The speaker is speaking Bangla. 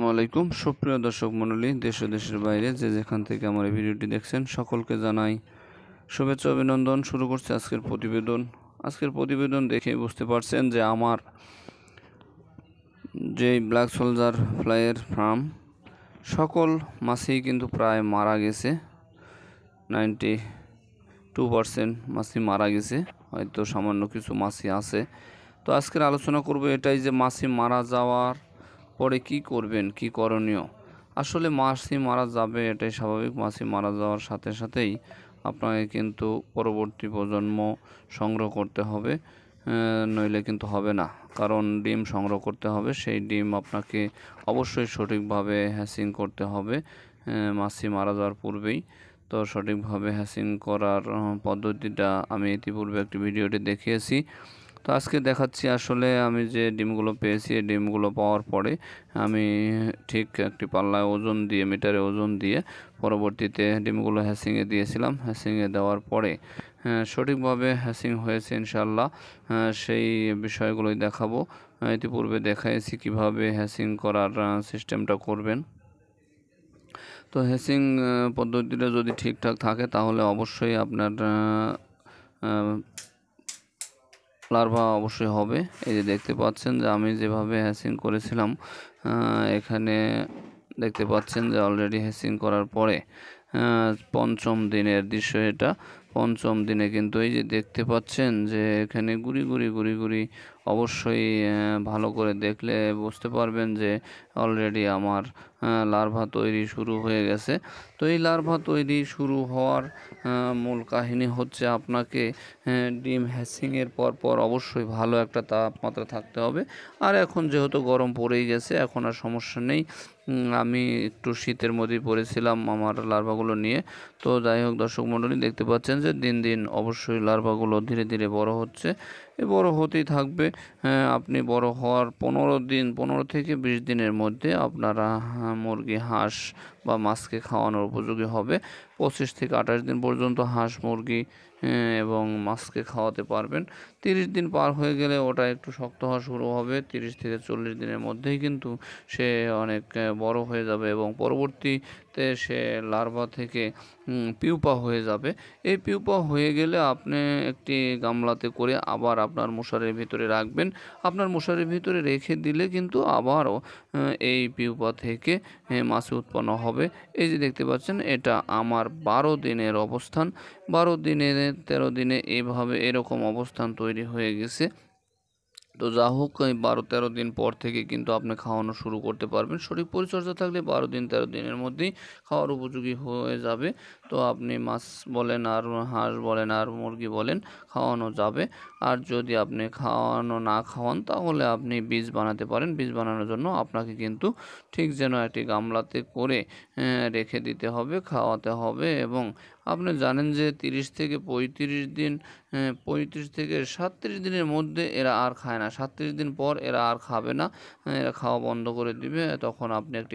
আসসালামাইকুম সুপ্রিয় দর্শক মণ্ডলী দেশ ও দেশের বাইরে যে যেখান থেকে আমার এই ভিডিওটি দেখছেন সকলকে জানাই শুভেচ্ছা অভিনন্দন শুরু করছে আজকের প্রতিবেদন আজকের প্রতিবেদন দেখে বুঝতে পারছেন যে আমার যে ব্ল্যাক সোলজার ফ্লাইয়ের ফার্ম সকল মাছই কিন্তু প্রায় মারা গেছে নাইনটি টু পারসেন্ট মাছি মারা গেছে হয়তো সামান্য কিছু মাসি আছে তো আজকের আলোচনা করব এটাই যে মাছি মারা যাওয়ার পরে কি করবেন কি করণীয় আসলে মাছি মারা যাবে এটাই স্বাভাবিক মাছি মারা যাওয়ার সাথে সাথেই আপনাকে কিন্তু পরবর্তী প্রজন্ম সংগ্রহ করতে হবে নইলে কিন্তু হবে না কারণ ডিম সংগ্রহ করতে হবে সেই ডিম আপনাকে অবশ্যই সঠিকভাবে হ্যাসিং করতে হবে মাছি মারা যাওয়ার পূর্বেই তো সঠিকভাবে হ্যাসিং করার পদ্ধতিটা আমি ইতিপূর্বে একটি ভিডিওটি দেখিয়েছি তো আজকে দেখাচ্ছি আসলে আমি যে ডিমগুলো পেয়েছি এই ডিমগুলো পাওয়ার পরে আমি ঠিক একটি পাল্লায় ওজন দিয়ে মিটারে ওজন দিয়ে পরবর্তীতে ডিমগুলো হ্যাসিংয়ে দিয়েছিলাম হ্যাসিংয়ে দেওয়ার পরে হ্যাঁ, সঠিকভাবে হ্যাসিং হয়েছে ইনশাল্লাহ হ্যাঁ, সেই বিষয়গুলোই দেখাবো হ্যাঁ, ইতিপূর্বে দেখাইছি কিভাবে হ্যাসিং করার সিস্টেমটা করবেন তো হ্যাসিং পদ্ধতিটা যদি ঠিকঠাক থাকে তাহলে অবশ্যই আপনার লার্ভা অবশ্যই হবে এই যে দেখতে পাচ্ছেন যে আমি যেভাবে হ্যাসিং করেছিলাম এখানে দেখতে পাচ্ছেন যে অলরেডি হ্যাসিং করার পরে পঞ্চম দিনের দৃশ্য এটা পঞ্চম দিনে কিন্তু এই যে দেখতে পাচ্ছেন যে এখানে গুড়ি গুড়ি গুড়ি গুড়ি অবশ্যই ভালো করে দেখলে বুঝতে পারবেন যে অলরেডি আমার লার্ভা তৈরি শুরু হয়ে গেছে তো এই লার্ভা তৈরি শুরু হওয়ার মূল কাহিনী হচ্ছে আপনাকে ডিম পর পরপর অবশ্যই ভালো একটা তাপমাত্রা থাকতে হবে আর এখন যেহেতু গরম পড়েই গেছে এখন আর সমস্যা নেই আমি একটু শীতের মধ্যেই পড়েছিলাম আমার লার্ভাগুলো নিয়ে তো যাই হোক দর্শক মণ্ডলী দেখতে পাচ্ছেন যে দিন দিন অবশ্যই লার্ভাগুলো ধীরে ধীরে বড় হচ্ছে এ বড় হতেই থাকবে আপনি বড় হওয়ার পনেরো দিন পনেরো থেকে বিশ দিনের মধ্যে আপনারা মুরগি হাঁস বা মাছকে খাওয়ানোর উপযোগী হবে পঁচিশ থেকে আঠাশ দিন পর্যন্ত হাঁস মুরগি এবং মাছকে খাওয়াতে পারবেন তিরিশ দিন পার হয়ে গেলে ওটা একটু শক্ত হওয়া শুরু হবে তিরিশ থেকে চল্লিশ দিনের মধ্যেই কিন্তু সে অনেক বড় হয়ে যাবে এবং পরবর্তীতে সে লার্ভা থেকে পিউপা হয়ে যাবে এই পিউপা হয়ে গেলে আপনি একটি গামলাতে করে আবার আপনার মশারির ভিতরে রাখবেন আপনার মশারির ভিতরে রেখে দিলে কিন্তু আবারও এই পিউপা থেকে মাছ উৎপন্ন হবে হবে এই যে দেখতে পাচ্ছেন এটা আমার বারো দিনের অবস্থান বারো দিনে তেরো দিনে এইভাবে এরকম অবস্থান তৈরি হয়ে গেছে তো যা হোক এই বারো তেরো দিন পর থেকে কিন্তু আপনি খাওয়ানো শুরু করতে পারবেন শরীর পরিচর্যা থাকলে বারো দিন তেরো দিনের মধ্যেই খাওয়ার উপযোগী হয়ে যাবে তো আপনি মাছ বলেন আর হাঁস বলেন আর মুরগি বলেন খাওয়ানো যাবে আর যদি আপনি খাওয়ানো না খাওয়ান তাহলে আপনি বীজ বানাতে পারেন বীজ বানানোর জন্য আপনাকে কিন্তু ঠিক যেন একটি গামলাতে করে হ্যাঁ, রেখে দিতে হবে খাওয়াতে হবে এবং আপনি জানেন যে তিরিশ থেকে পঁয়ত্রিশ দিন পঁয়ত্রিশ থেকে সাতত্রিশ দিনের মধ্যে এরা আর খায় না সাতত্রিশ দিন পর এরা আর খাবে না এরা খাওয়া বন্ধ করে দিবে তখন আপনি একটি